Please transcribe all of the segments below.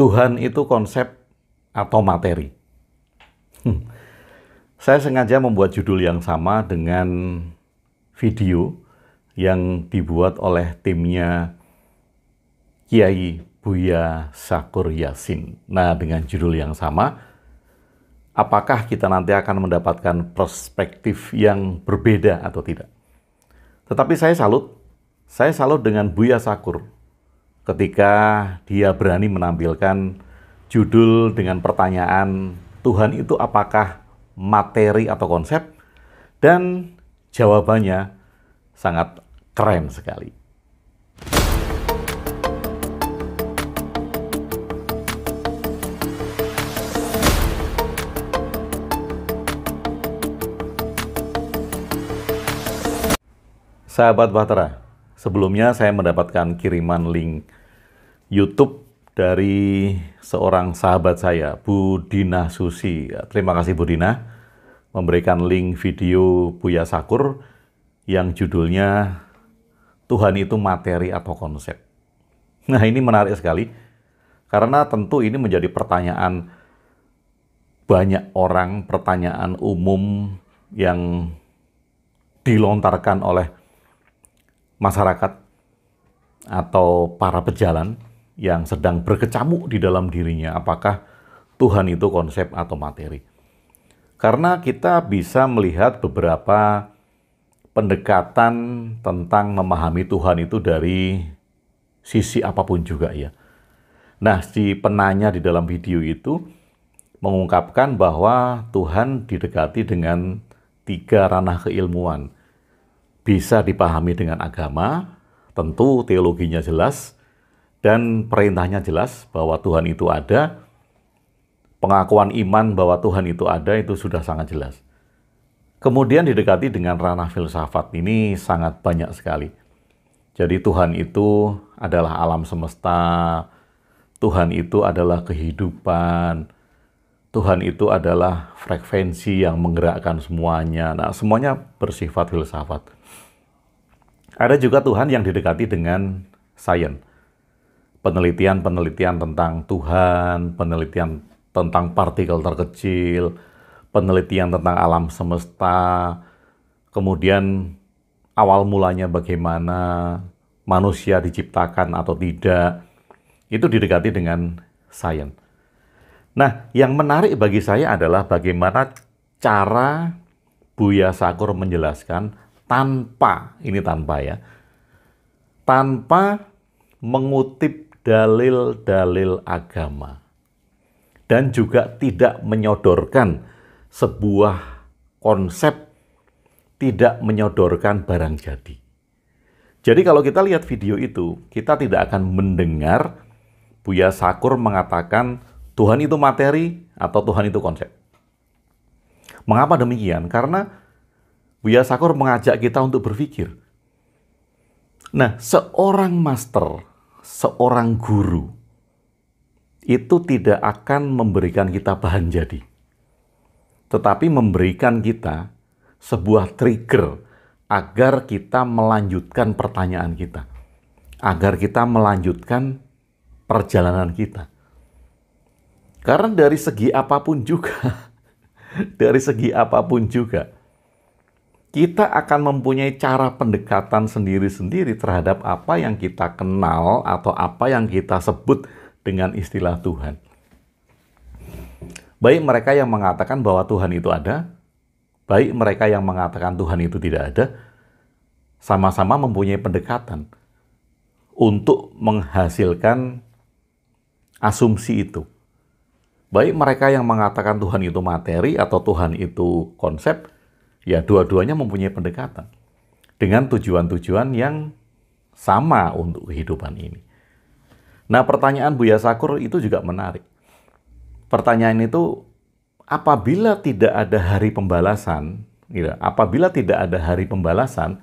Tuhan itu konsep atau materi. Hmm. Saya sengaja membuat judul yang sama dengan video yang dibuat oleh timnya Kiai Buya Sakur Yasin. Nah, dengan judul yang sama, apakah kita nanti akan mendapatkan perspektif yang berbeda atau tidak? Tetapi saya salut, saya salut dengan Buya Sakur ketika dia berani menampilkan judul dengan pertanyaan Tuhan itu apakah materi atau konsep dan jawabannya sangat keren sekali. Sahabat Bahtera, Sebelumnya saya mendapatkan kiriman link YouTube dari seorang sahabat saya, Bu Dina Susi. Ya, terima kasih Bu Dina memberikan link video Buya Sakur yang judulnya Tuhan itu materi atau konsep. Nah, ini menarik sekali karena tentu ini menjadi pertanyaan banyak orang, pertanyaan umum yang dilontarkan oleh masyarakat atau para pejalan yang sedang berkecamuk di dalam dirinya apakah Tuhan itu konsep atau materi. Karena kita bisa melihat beberapa pendekatan tentang memahami Tuhan itu dari sisi apapun juga ya. Nah, si penanya di dalam video itu mengungkapkan bahwa Tuhan didekati dengan tiga ranah keilmuan – bisa dipahami dengan agama, tentu teologinya jelas, dan perintahnya jelas bahwa Tuhan itu ada, pengakuan iman bahwa Tuhan itu ada itu sudah sangat jelas. Kemudian didekati dengan ranah filsafat ini sangat banyak sekali. Jadi Tuhan itu adalah alam semesta, Tuhan itu adalah kehidupan, Tuhan itu adalah frekuensi yang menggerakkan semuanya. Nah, semuanya bersifat filsafat. Ada juga Tuhan yang didekati dengan sains. Penelitian-penelitian tentang Tuhan, penelitian tentang partikel terkecil, penelitian tentang alam semesta, kemudian awal mulanya bagaimana manusia diciptakan atau tidak, itu didekati dengan sains. Nah, yang menarik bagi saya adalah bagaimana cara Buya Sakur menjelaskan tanpa ini tanpa ya tanpa mengutip dalil-dalil agama dan juga tidak menyodorkan sebuah konsep tidak menyodorkan barang jadi. Jadi kalau kita lihat video itu, kita tidak akan mendengar Buya Sakur mengatakan Tuhan itu materi atau Tuhan itu konsep. Mengapa demikian? Karena Buya Sakur mengajak kita untuk berpikir. Nah, seorang master, seorang guru, itu tidak akan memberikan kita bahan jadi. Tetapi memberikan kita sebuah trigger agar kita melanjutkan pertanyaan kita. Agar kita melanjutkan perjalanan kita. Karena dari segi apapun juga, dari segi apapun juga, kita akan mempunyai cara pendekatan sendiri-sendiri terhadap apa yang kita kenal atau apa yang kita sebut dengan istilah Tuhan. Baik mereka yang mengatakan bahwa Tuhan itu ada, baik mereka yang mengatakan Tuhan itu tidak ada, sama-sama mempunyai pendekatan untuk menghasilkan asumsi itu. Baik mereka yang mengatakan Tuhan itu materi atau Tuhan itu konsep, ya dua-duanya mempunyai pendekatan dengan tujuan-tujuan yang sama untuk kehidupan ini. Nah, pertanyaan Buya Sakur itu juga menarik. Pertanyaan itu, apabila tidak ada hari pembalasan, gitu, apabila tidak ada hari pembalasan,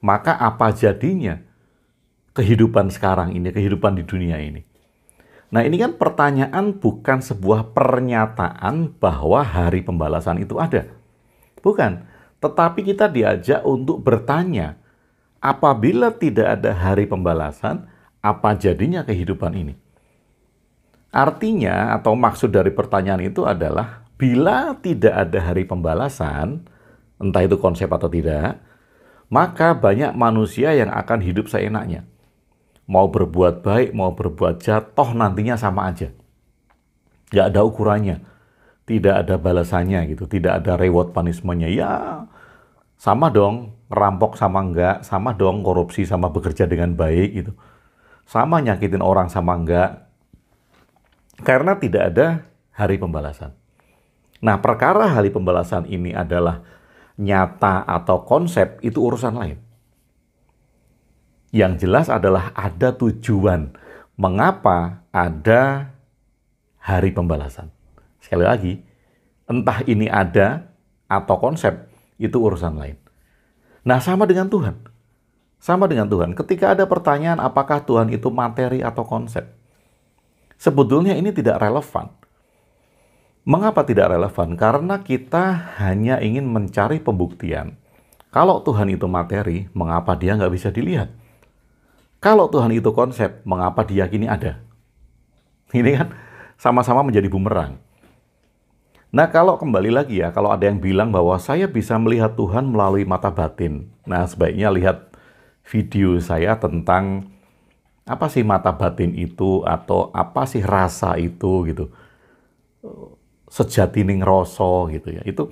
maka apa jadinya kehidupan sekarang ini, kehidupan di dunia ini? Nah, ini kan pertanyaan bukan sebuah pernyataan bahwa hari pembalasan itu ada. Bukan. Tetapi kita diajak untuk bertanya, apabila tidak ada hari pembalasan, apa jadinya kehidupan ini? Artinya atau maksud dari pertanyaan itu adalah bila tidak ada hari pembalasan, entah itu konsep atau tidak, maka banyak manusia yang akan hidup seenaknya. Mau berbuat baik, mau berbuat jahat, nantinya sama aja. Gak ada ukurannya tidak ada balasannya gitu, tidak ada reward punishmentnya. Ya sama dong, rampok sama enggak, sama dong korupsi sama bekerja dengan baik gitu. Sama nyakitin orang sama enggak. Karena tidak ada hari pembalasan. Nah, perkara hari pembalasan ini adalah nyata atau konsep itu urusan lain. Yang jelas adalah ada tujuan mengapa ada hari pembalasan. Sekali lagi, entah ini ada atau konsep, itu urusan lain. Nah, sama dengan Tuhan. Sama dengan Tuhan. Ketika ada pertanyaan apakah Tuhan itu materi atau konsep, sebetulnya ini tidak relevan. Mengapa tidak relevan? Karena kita hanya ingin mencari pembuktian. Kalau Tuhan itu materi, mengapa dia nggak bisa dilihat? Kalau Tuhan itu konsep, mengapa diyakini ada? Ini kan sama-sama menjadi bumerang. Nah, kalau kembali lagi ya, kalau ada yang bilang bahwa saya bisa melihat Tuhan melalui mata batin. Nah, sebaiknya lihat video saya tentang apa sih mata batin itu atau apa sih rasa itu gitu. Sejati ning rasa gitu ya. Itu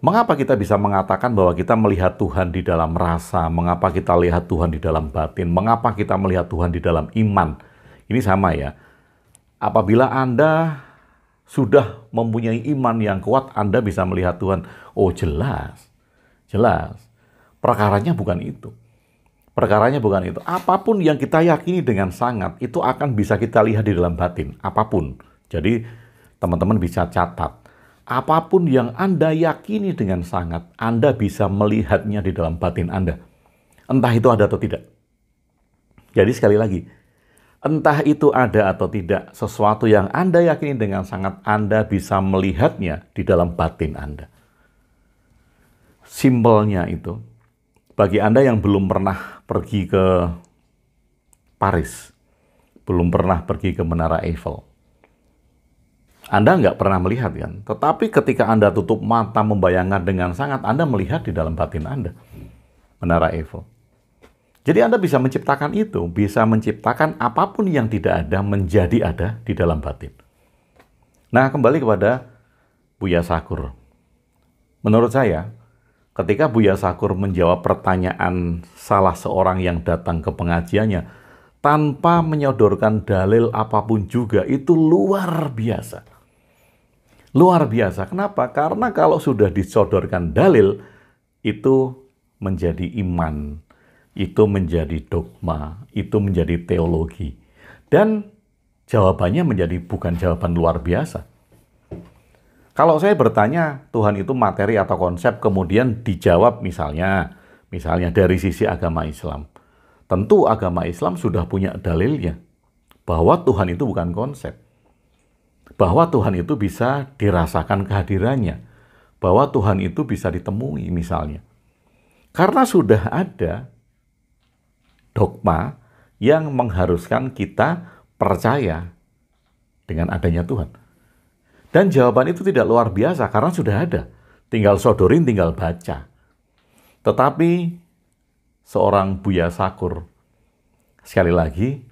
mengapa kita bisa mengatakan bahwa kita melihat Tuhan di dalam rasa, mengapa kita lihat Tuhan di dalam batin, mengapa kita melihat Tuhan di dalam iman. Ini sama ya. Apabila Anda sudah mempunyai iman yang kuat, Anda bisa melihat Tuhan. Oh, jelas. Jelas. Perkaranya bukan itu. Perkaranya bukan itu. Apapun yang kita yakini dengan sangat, itu akan bisa kita lihat di dalam batin. Apapun. Jadi, teman-teman bisa catat. Apapun yang Anda yakini dengan sangat, Anda bisa melihatnya di dalam batin Anda. Entah itu ada atau tidak. Jadi sekali lagi, Entah itu ada atau tidak, sesuatu yang Anda yakini dengan sangat Anda bisa melihatnya di dalam batin Anda. Simbolnya itu, bagi Anda yang belum pernah pergi ke Paris, belum pernah pergi ke Menara Eiffel, Anda nggak pernah melihat kan? Tetapi ketika Anda tutup mata membayangkan dengan sangat, Anda melihat di dalam batin Anda Menara Eiffel. Jadi Anda bisa menciptakan itu, bisa menciptakan apapun yang tidak ada menjadi ada di dalam batin. Nah, kembali kepada Buya Sakur. Menurut saya, ketika Buya Sakur menjawab pertanyaan salah seorang yang datang ke pengajiannya tanpa menyodorkan dalil apapun juga itu luar biasa. Luar biasa. Kenapa? Karena kalau sudah disodorkan dalil itu menjadi iman itu menjadi dogma, itu menjadi teologi. Dan jawabannya menjadi bukan jawaban luar biasa. Kalau saya bertanya, Tuhan itu materi atau konsep, kemudian dijawab misalnya, misalnya dari sisi agama Islam. Tentu agama Islam sudah punya dalilnya bahwa Tuhan itu bukan konsep. Bahwa Tuhan itu bisa dirasakan kehadirannya. Bahwa Tuhan itu bisa ditemui misalnya. Karena sudah ada dogma yang mengharuskan kita percaya dengan adanya Tuhan. Dan jawaban itu tidak luar biasa karena sudah ada. Tinggal sodorin, tinggal baca. Tetapi seorang Buya Sakur, sekali lagi,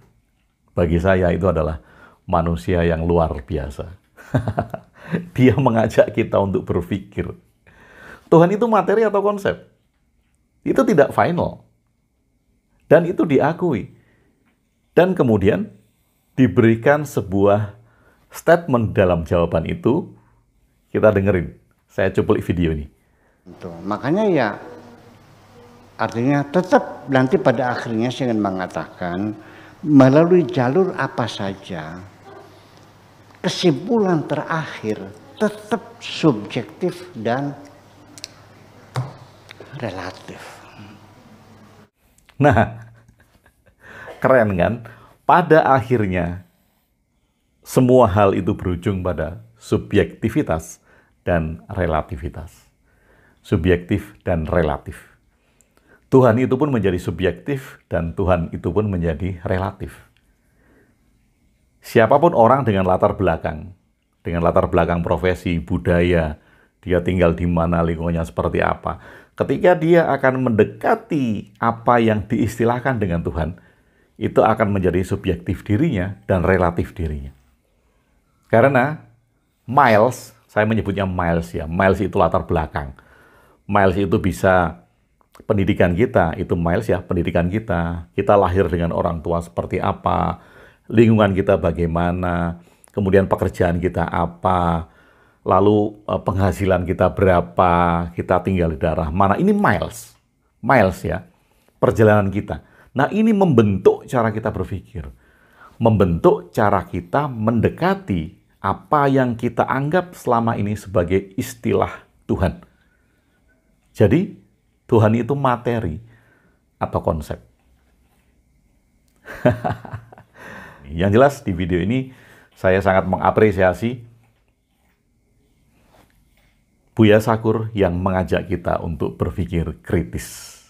bagi saya itu adalah manusia yang luar biasa. Dia mengajak kita untuk berpikir. Tuhan itu materi atau konsep? Itu tidak final. Dan itu diakui. Dan kemudian diberikan sebuah statement dalam jawaban itu, kita dengerin. Saya cuplik video ini. Itu. Makanya ya artinya tetap nanti pada akhirnya saya ingin mengatakan melalui jalur apa saja kesimpulan terakhir tetap subjektif dan relatif. Nah, keren kan? Pada akhirnya, semua hal itu berujung pada subjektivitas dan relativitas. Subjektif dan relatif. Tuhan itu pun menjadi subjektif dan Tuhan itu pun menjadi relatif. Siapapun orang dengan latar belakang, dengan latar belakang profesi, budaya, dia tinggal di mana, lingkungannya seperti apa, ketika dia akan mendekati apa yang diistilahkan dengan Tuhan, itu akan menjadi subjektif dirinya dan relatif dirinya. Karena Miles, saya menyebutnya Miles ya, Miles itu latar belakang. Miles itu bisa pendidikan kita, itu Miles ya pendidikan kita. Kita lahir dengan orang tua seperti apa, lingkungan kita bagaimana, kemudian pekerjaan kita apa, lalu eh, penghasilan kita berapa, kita tinggal di daerah mana. Ini miles, miles ya, perjalanan kita. Nah ini membentuk cara kita berpikir. Membentuk cara kita mendekati apa yang kita anggap selama ini sebagai istilah Tuhan. Jadi Tuhan itu materi atau konsep. yang jelas di video ini saya sangat mengapresiasi Buya Sakur yang mengajak kita untuk berpikir kritis.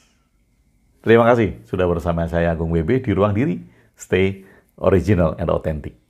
Terima kasih sudah bersama saya Agung WB di Ruang Diri. Stay original and authentic.